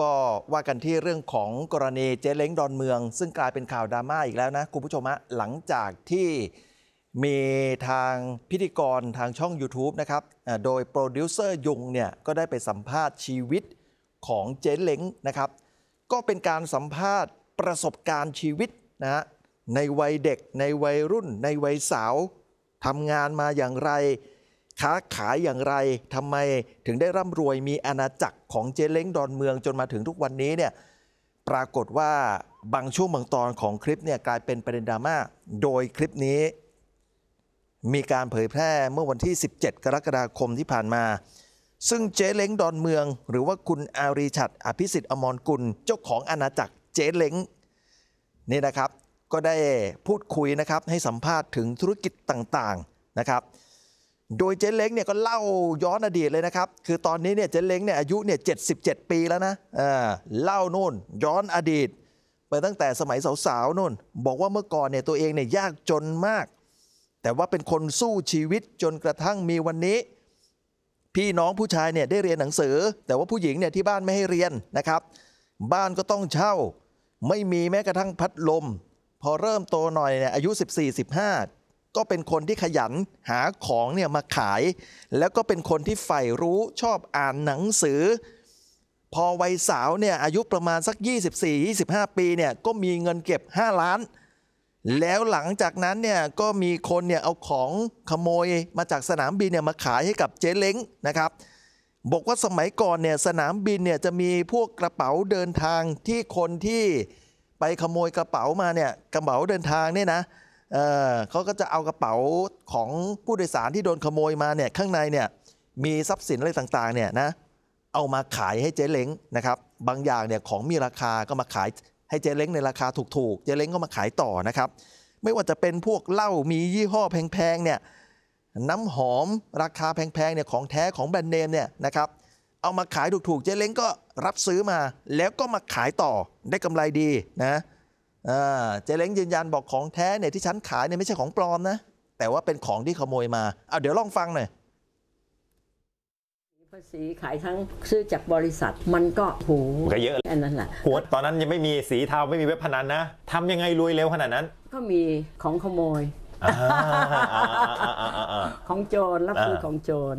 ก็ว่ากันที่เรื่องของกรณีเจ๊เล้งดอนเมือง ซึ่งกลายเป็นข่าวดราม่าอีกแล้วนะ คุณผู้ชมฮะหลังจากที่มีทางพิธีกรทางช่อง YouTube นะครับโดยโปรดิวเซอร์ยุงเนี่ยก็ได้ไปสัมภาษณ์ชีวิตของเจ๊เล้งนะครับก็เป็นการสัมภาษณ์ประสบการณ์ชีวิตนะฮะในวัยเด็ก ในวัยรุ่น ในวัยสาวทำงานมาอย่างไรค้าขายอย่างไรทำไมถึงได้ร่ำรวยมีอาณาจักรของเจเล้งดอนเมืองจนมาถึงทุกวันนี้เนี่ยปรากฏว่าบางช่วงบางตอนของคลิปเนี่ยกลายเป็นประเด็นดราม่าโดยคลิปนี้ มีการเผยแพร่เมื่อวันที่ 17 กรกฎาคมที่ผ่านมา ซึ่งเจ๊เล้งดอนเมืองหรือว่าคุณอารีชัดอภิสิทธิ์อมรกุลเจ้าของอาณาจักรเจ๊เล้งนี่นะครับก็ได้พูดคุยนะครับให้สัมภาษณ์ถึงธุรกิจต่างๆนะครับโดยเจ๊เล้งเนี่ยก็เล่าย้อนอดีตเลยนะครับ คือตอนนี้เนี่ยเจ๊เล้งเนี่ยอายุเนี่ยเจ็ดปีแล้วนะ เล่านู่น ย้อนอดีต ไปตั้งแต่สมัยสาวๆนู่นบอกว่าเมื่อก่อนเนี่ยตัวเองเนี่ยยากจนมาก แต่ว่าเป็นคนสู้ชีวิตจนกระทั่งมีวันนี้ พี่น้องผู้ชายเนี่ยได้เรียนหนังสือ แต่ว่าผู้หญิงเนี่ยที่บ้านไม่ให้เรียนนะครับ บ้านก็ต้องเช่า ไม่มีแม้กระทั่งพัดลม พอเริ่มโตหน่อยเนี่ยอายุ14-15ก็เป็นคนที่ขยันหาของเนี่ยมาขาย แล้วก็เป็นคนที่ใฝ่รู้ชอบอ่านหนังสือ พอวัยสาวเนี่ยอายุประมาณสัก 24-25 ปีเนี่ยก็มีเงินเก็บ 5 ล้าน แล้วหลังจากนั้นเนี่ยก็มีคนเนี่ยเอาของขโมยมาจากสนามบินเนี่ยมาขายให้กับเจ๊เล้งนะครับ บอกว่าสมัยก่อนเนี่ยสนามบินเนี่ยจะมีพวกกระเป๋าเดินทางที่คนที่ไปขโมยกระเป๋ามาเนี่ยกระเป๋าเดินทางเนี่ยนะเออเขาก็จะเอากระเป๋าของผู้โดยสารที่โดนขโมยมาเนี่ยข้างในเนี่ยมีทรัพย์สินอะไรต่างๆเนี่ยนะเอามาขายให้เจ๊เล้งนะครับบางอย่างเนี่ยของมีราคาก็มาขายให้เจ๊เล้งในราคาถูกๆเจ๊เล้งก็มาขายต่อนะครับ ไม่ว่าจะเป็นพวกเหล้ามียี่ห้อแพงๆเนี่ยน้ำหอมราคาแพงๆเนี่ยของแท้ของแบรนด์เนมเนี่ยนะครับเอามาขายถูกๆเจ๊เล้งก็รับซื้อมาแล้วก็มาขายต่อได้กำไรดีนะเจเล้งยืนยันบอกของแท้เนี่ยที่ฉันขายเนี่ยไม่ใช่ของปลอมนะ แต่ว่าเป็นของที่ขโมยมาเอาเดี๋ยวลองฟังหน่อยภาษีขายทั้งซื้อจากบริษัท มันก็หูก็เยอะอันนั้นแหละหัวตอนนั้นยังไม่มีสีเทาไม่มีเว็บพนันนะทำยังไงรวยเร็วขนาดนั้น ก็มีของขโมยของโจรรับซื้อของโจร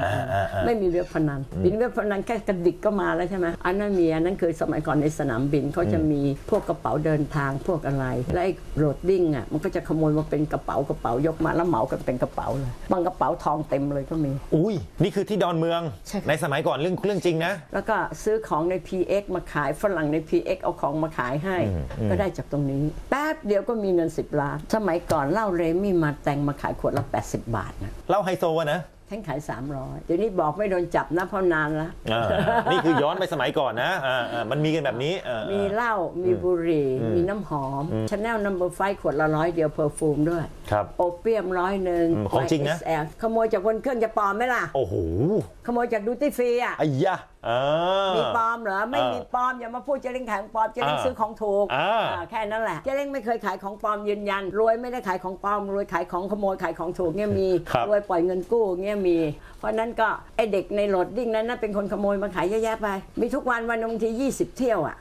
ไม่มีเว็บพนันบินเว็บพนันแค่กระดิกก็มาแล้วใช่ไหมอันนั้นมีอันนั้นคือสมัยก่อนในสนามบินเขาจะมีพวกกระเป๋าเดินทางพวกอะไร และไอ้โรดดิ้งอ่ะมันก็จะขโมยมาเป็นกระเป๋ากระเป๋ายกมาแล้วเหมากันเป็นกระเป๋าเลยบางกระเป๋าทองเต็มเลยก็มีอุ้ยนี่คือที่ดอนเมืองในสมัยก่อนเรื่องเรื่องจริงนะแล้วก็ซื้อของใน PX มาขายฝรั่งใน PX เอาของมาขายให้ ก็ได้จากตรงนี้ แป๊บเดียวก็มีเงิน 10 ล้านสมัยก่อนเล่าเรมี่มาแตงมาขายขวดละ 80 บาทนะเล่าไฮโซวะนะท่านขาย 300เดี๋ยวนี้บอกไม่โดนจับนะเพราะนานละ นี่คือย้อนไปสมัยก่อนนะ มันมีกันแบบนี้ มีเหล้า มีบุหรี่ มีน้ำหอมชาแนลนัมเบอร์ไฟขวดละร้อยเดียวเพอร์ฟูมด้วย ครับ โอเปียมร้อยหนึ่งของจริงนะ ขโมยจากคนเครื่องจะปลอมไหมล่ะ โอ้โห ขโมยจากดูตี้ฟรีอ่ะอ้ยะมีปลอมเหรอไม่มีปลอมอย่ามาพูดเจริญงขายของปลอมเจริญงซื้อของถูก แค่นั้นแหละเจริญงไม่เคยขายของปลอมยืนยัน รวยไม่ได้ขายของปลอมรวยขายของขโมยขายของถูกเนี่ยมีรวยปล่อยเงินกู้เนี่ยมี เพราะนั้นก็ไอเด็กในรถดิ้งนั้นน่ะเป็นคนขโมยมาขายเยอะแยะไป มีทุกวันวันนึงที20 เที่ยวอ่ะ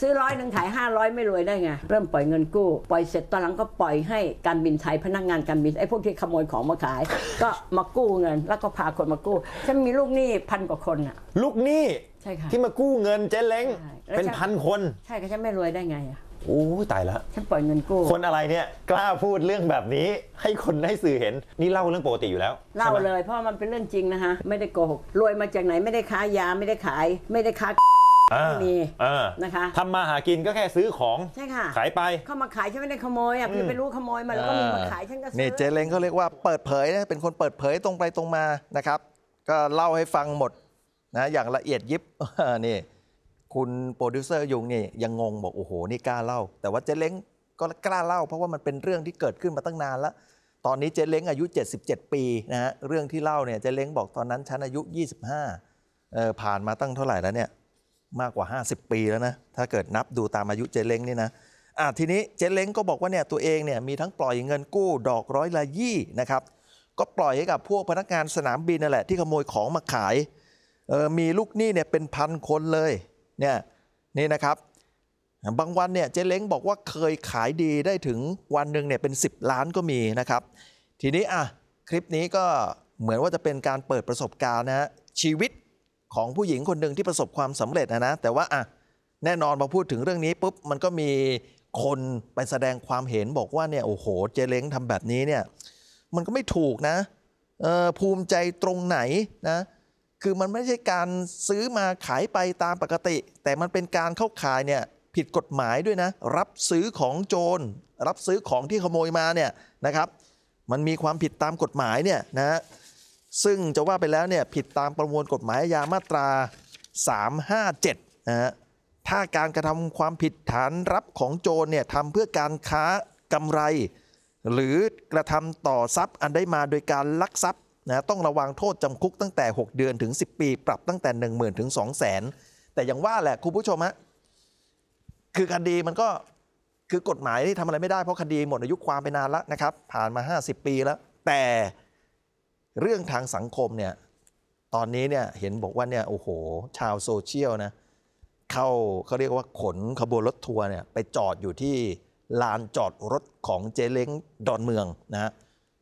ซื้อร้อยหนึ่งขาย500 ไม่รวยได้ไงเริ่มปล่อยเงินกู้ปล่อยเสร็จตอนหลังก็ปล่อยให้การบินไทยพนักงานการบินไอพวกที่ขโมยของมาขายก็มากู้เงินแล้วก็พาคนมากู้ฉันมีลูกหนี้พันกว่าคนอ่ะลูกหนี้ี่ที่มากู้เงินเจ๊เล้งเป็นพันคนใช่ก็ฉันไม่รวยได้ไงอ่ะโอ้ตายแล้วฉันปล่อยเงินกู้คนอะไรเนี่ย กล้าพูดเรื่องแบบนี้ให้คนให้สื่อเห็นนี่เล่าเรื่องปกติอยู่แล้วเล่าเลยเพราะมันเป็นเรื่องจริงนะคะไม่ได้โกหกรวยมาจากไหนไม่ได้ค้ายาไม่ได้ขายไม่ได้ค้าไม่มีนะคะทำมาหากินก็แค่ซื้อของใช่ค่ะ ขายไปเข้ามาขายฉันไม่ได้ขโมยอ่ะคือไปรู้ขโมยมาแล้วก็มีมาขายฉันก็ซื้อนี่เจเล้งเขาเรียกว่าเปิดเผยนะเป็นคนเปิดเผยตรงไปตรงมานะครับ ก็เล่าให้ฟังหมดนะอย่างละเอียดยิบนี่คุณโปรดิวเซอร์ยุงนี่ยังงงบอกโอ้โหนี่กล้าเล่าแต่ว่าเจ๊เล้งก็กล้าเล่า เพราะว่ามันเป็นเรื่องที่เกิดขึ้นมาตั้งนานแล้ว ตอนนี้เจ๊เล้งอายุ 77 ปีนะฮะเรื่องที่เล่าเนี่ยเจ๊เล้งบอกตอนนั้นฉันอายุ 25เออผ่านมาตั้งเท่าไหร่แล้วเนี่ยมากกว่า 50 ปีแล้วนะถ้าเกิดนับดูตามอายุเจ๊เล้งนี่นะอ่ะทีนี้เจ๊เล้งก็บอกว่าเนี่ยตัวเองเนี่ยมีทั้งปล่อยเงินกู้ ดอกร้อยละยี่นะครับก็ปล่อยให้กับพวกพนักงานสนามบินนั่นแหละที่ขโมยของมาขายมีลูกหนี้เนี่ยเป็นพันคนเลย เนี่ย นี่นะครับ บางวันเนี่ยเจ๊เล้งบอกว่าเคยขายดีได้ถึงวันหนึ่งเนี่ยเป็น 10 ล้านก็มีนะครับ ทีนี้อ่ะคลิปนี้ก็เหมือนว่าจะเป็นการเปิดประสบการณ์นะฮะชีวิตของผู้หญิงคนหนึ่งที่ประสบความสำเร็จนะนะแต่ว่าอ่ะแน่นอนพอพูดถึงเรื่องนี้ปุ๊บมันก็มีคนไปแสดงความเห็นบอกว่าเนี่ยโอ้โหเจเล้งทำแบบนี้เนี่ยมันก็ไม่ถูกนะ ภูมิใจตรงไหนนะคือมันไม่ใช่การซื้อมาขายไปตามปกติ แต่มันเป็นการเข้าขายเนี่ยผิดกฎหมายด้วยนะ รับซื้อของโจรรับซื้อของที่ขโมยมาเนี่ยนะครับมันมีความผิดตามกฎหมายเนี่ยนะซึ่งจะว่าไปแล้วเนี่ยผิดตามประมวลกฎหมายอาญามาตรา 357นะฮะถ้าการกระทำความผิดฐานรับของโจรเนี่ยทำเพื่อการค้ากำไร หรือกระทำต่อทรัพย์อันได้มาโดยการลักทรัพย์นะต้องระวังโทษจำคุกตั้งแต่ 6 เดือนถึง 10 ปี ปรับตั้งแต่ 1 0,000ถึง2 0 0 0 0 0 แต่อย่างว่าแหละ คุณผู้ชมฮะคือคดีมันก็คือกฎหมายที่ทำอะไรไม่ได้ เพราะคดีหมดอายุความไปนานแล้วนะครับ ผ่านมา 50 ปีแล้ว แต่เรื่องทางสังคมเนี่ยตอนนี้เนี่ยเห็นบอกว่าเนี่ยโอ้โหชาวโซเชียลนะเข้าเขาเรียกว่าขนขบวนรถทัวร์เนี่ยไปจอดอยู่ที่ลานจอดรถของเจเล้งดอนเมืองนะฮะ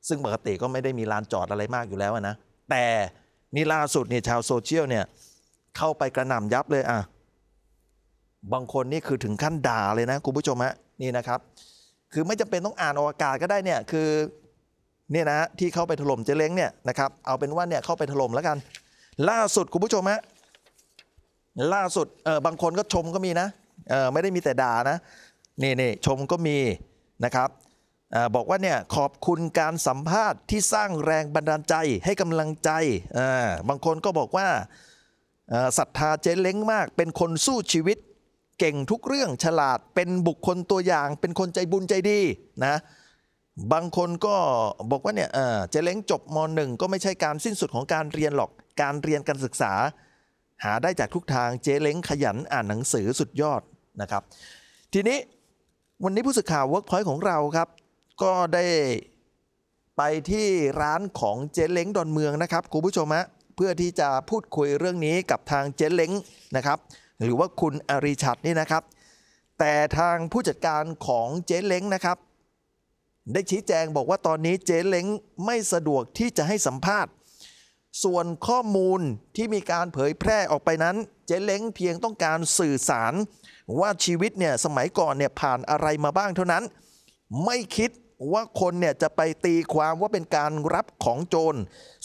ซึ่งปกติก็ไม่ได้มีลานจอดอะไรมากอยู่แล้วนะแต่นี่ล่าสุดเนี่ยชาวโซเชียลเนี่ยเข้าไปกระหน่ำยับเลยอ่ะบางคนนี่คือถึงขั้นด่าเลยนะคุณผู้ชมฮะนี่นะครับ คือไม่จำเป็นต้องอ่านอากาศก็ได้เนี่ยคือเนี่ยนะที่เข้าไปถล่มเจเล้งเนี่ยนะครับเอาเป็นว่าเนี่ยเข้าไปถล่มแล้วกัน ล่าสุด คุณผู้ชมฮะล่าสุดเออบางคนก็ชมก็มีนะเออไม่ได้มีแต่ด่านะนี่นี่ชมก็มีนะครับบอกว่าเนี่ยขอบคุณการสัมภาษณ์ ที่สร้างแรงบันดาลใจให้กำลังใจ บางคนก็บอกว่าศรัทธาเจ๊เล้งมาก เป็นคนสู้ชีวิต เก่งทุกเรื่องฉลาดเป็นบุคคลตัวอย่าง เป็นคนใจบุญใจดีนะ บางคนก็บอกว่าเนี่ยเจ๊เล้งจบมหนึ่งก็ไม่ใช่การสิ้นสุดของการเรียนหรอก การเรียนการศึกษา หาได้จากทุกทางเจ๊เล้งขยันอ่านหนังสือสุดยอดนะครับ ทีนี้วันนี้ผู้สื่อข่าวเวิร์กพอยต์ของเราครับก็ได้ไปที่ร้านของเจ๊เล้งดอนเมืองนะครับคุณผู้ชมฮะเพื่อที่จะพูดคุยเรื่องนี้กับทางเจ๊เล้งนะครับ หรือว่าคุณอริชัดนี่นะครับ แต่ทางผู้จัดการของเจ๊เล้งนะครับ ได้ชี้แจงบอกว่าตอนนี้เจ๊เล้งไม่สะดวกที่จะให้สัมภาษณ์ส่วนข้อมูลที่มีการเผยแพร่ออกไปนั้นเจ๊เล้งเพียงต้องการสื่อสารว่าชีวิตเนี่ยสมัยก่อนเนี่ยผ่านอะไรมาบ้างเท่านั้นไม่คิดว่าคนเนี่ยจะไปตีความว่าเป็นการรับของโจร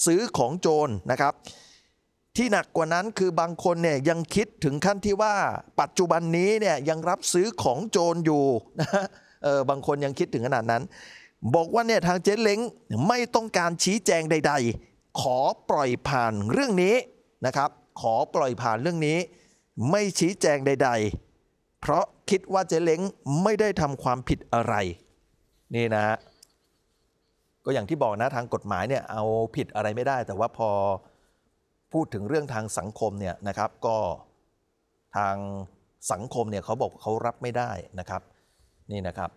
ซื้อของโจรนะครับ ที่หนักกว่านั้นคือบางคนเนี่ยยังคิดถึงขั้นที่ว่าปัจจุบันนี้เนี่ยยังรับซื้อของโจรอยู่นะเออบางคนยังคิดถึงขนาดนั้น บอกว่าเนี่ยทางเจ๊เล้งไม่ต้องการชี้แจงใดๆ ขอปล่อยผ่านเรื่องนี้นะครับขอปล่อยผ่านเรื่องนี้ ไม่ชี้แจงใดๆ เพราะคิดว่าเจ๊เล้งไม่ได้ทำความผิดอะไรนี่นะฮะก็อย่างที่บอกนะ ทางกฎหมายเนี่ย เอาผิดอะไรไม่ได้ แต่ว่าพอพูดถึงเรื่องทางสังคมเนี่ยนะครับ ก็ทางสังคมเนี่ยเขาบอกเขารับไม่ได้นะครับ นี่นะครับ